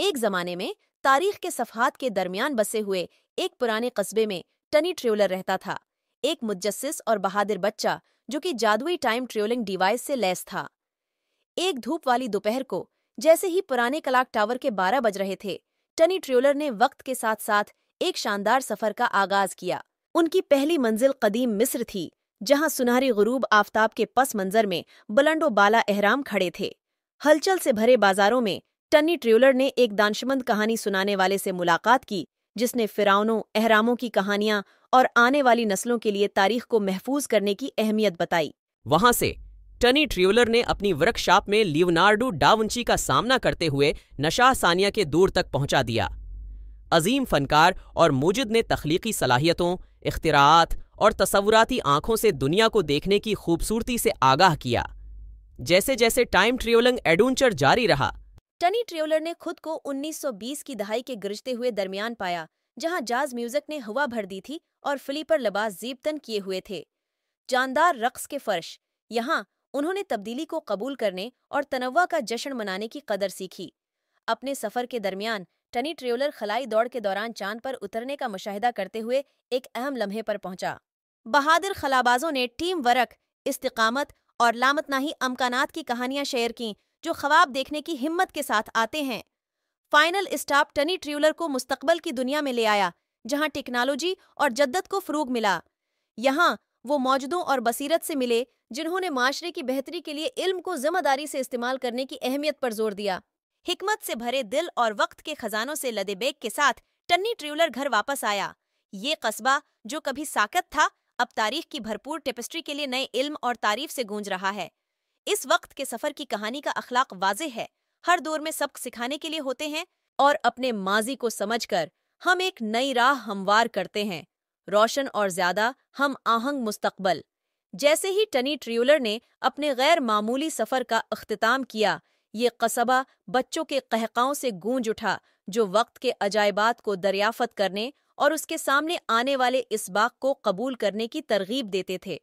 एक जमाने में तारीख के सफहात के दरमियान बसे हुए एक पुराने कस्बे में टनी ट्रेवलर रहता था एक मुजस्सिस और बहादुर बच्चा जो कि जादुई टाइम ट्रेवलिंग डिवाइस से लैस था एक धूप वाली दोपहर को जैसे ही पुराने कलाक टावर के बारह बज रहे थे टनी ट्रेवलर ने वक्त के साथ साथ एक शानदार सफर का आगाज किया उनकी पहली मंजिल कदीम मिस्र थी जहां सुनहरी गुरूब आफताब के पस मंजर में बुलंडो बाला एहराम खड़े थे हलचल से भरे बाजारों में टनी ट्र्यूलर ने एक दानशमंद कहानी सुनाने वाले से मुलाकात की जिसने फिरावनों अहरामों की कहानियां और आने वाली नस्लों के लिए तारीख को महफूज करने की अहमियत बताई वहां से टनी ट्रियोलर ने अपनी वर्कशॉप में लियोनार्डो डावंची का सामना करते हुए नशा सानिया के दूर तक पहुंचा दिया अजीम फनकार और मुजिद ने तख्लीकी सलाहियतों इख्तरात और तस्वुराती आंखों से दुनिया को देखने की खूबसूरती से आगाह किया जैसे जैसे टाइम ट्रियोलिंग एडवेंचर जारी रहा टनी ट्रेवलर ने खुद को 1920 की दहाई के गिरजते हुए दरमियान पाया जहां जाज म्यूजिक ने हवा भर दी थी और फिली पर लबास जीबतन किए हुए थे जानदार रक्स के फर्श यहाँ उन्होंने तब्दीली को कबूल करने और तनवा का जश्न मनाने की कदर सीखी अपने सफर के दरमियान टनी ट्रेवलर खलाई दौड़ के दौरान चांद पर उतरने का मुशाहिदा करते हुए एक अहम लम्हे पर पहुंचा बहादुर खलाबाजों ने टीम वर्क इस्तकामत और लामतनाही अमकानात की कहानियां शेयर कीं जो ख्वाब देखने की हिम्मत के साथ आते हैं फाइनल स्टाफ टनी ट्रियूलर को मुस्तकबल की दुनिया में ले आया जहां टेक्नोलॉजी और जद्दत को फरूग मिला यहाँ वो मौजूदों और बसीरत से मिले जिन्होंने माशरे की बेहतरी के लिए इल्म को जिम्मेदारी से इस्तेमाल करने की अहमियत पर जोर दिया हिकमत से भरे दिल और वक्त के खजानों से लदे बेग के साथ टन्नी ट्रियूलर घर वापस आया ये कस्बा जो कभी साकत था अब तारीख की भरपूर टेपेस्ट्री के लिए नए इल्म और तारीफ से गूंज रहा है इस वक्त के सफर की कहानी का अखलाक वाज है हर दौर में सबक सिखाने के लिए होते हैं और अपने माजी को समझकर हम एक नई राह हमवार करते हैं रोशन और ज्यादा हम आहंग मुस्तकबल जैसे ही टनी ट्रियुलर ने अपने गैर मामूली सफर का अख्ताम किया ये कस्बा बच्चों के कहकाओं से गूंज उठा जो वक्त के अजायबात को दरियाफत करने और उसके सामने आने वाले इस बाग को कबूल करने की तरगीब देते थे